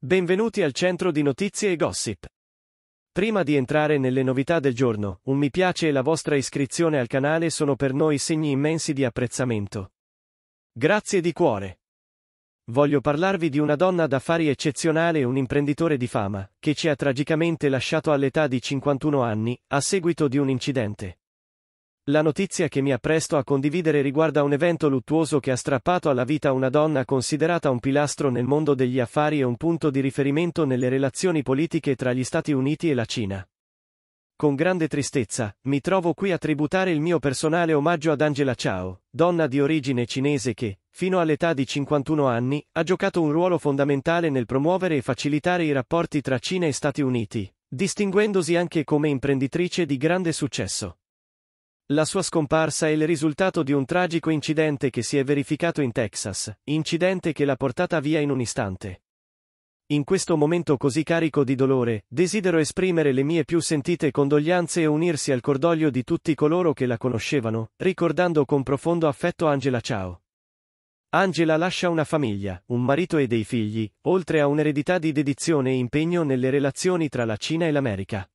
Benvenuti al centro di notizie e gossip. Prima di entrare nelle novità del giorno, un mi piace e la vostra iscrizione al canale sono per noi segni immensi di apprezzamento. Grazie di cuore. Voglio parlarvi di una donna d'affari eccezionale e un imprenditore di fama, che ci ha tragicamente lasciato all'età di 51 anni, a seguito di un incidente. La notizia che mi appresto a condividere riguarda un evento luttuoso che ha strappato alla vita una donna considerata un pilastro nel mondo degli affari e un punto di riferimento nelle relazioni politiche tra gli Stati Uniti e la Cina. Con grande tristezza, mi trovo qui a tributare il mio personale omaggio ad Angela Chao, donna di origine cinese che, fino all'età di 51 anni, ha giocato un ruolo fondamentale nel promuovere e facilitare i rapporti tra Cina e Stati Uniti, distinguendosi anche come imprenditrice di grande successo. La sua scomparsa è il risultato di un tragico incidente che si è verificato in Texas, incidente che l'ha portata via in un istante. In questo momento così carico di dolore, desidero esprimere le mie più sentite condoglianze e unirsi al cordoglio di tutti coloro che la conoscevano, ricordando con profondo affetto Angela Ciao. Angela lascia una famiglia, un marito e dei figli, oltre a un'eredità di dedizione e impegno nelle relazioni tra la Cina e l'America.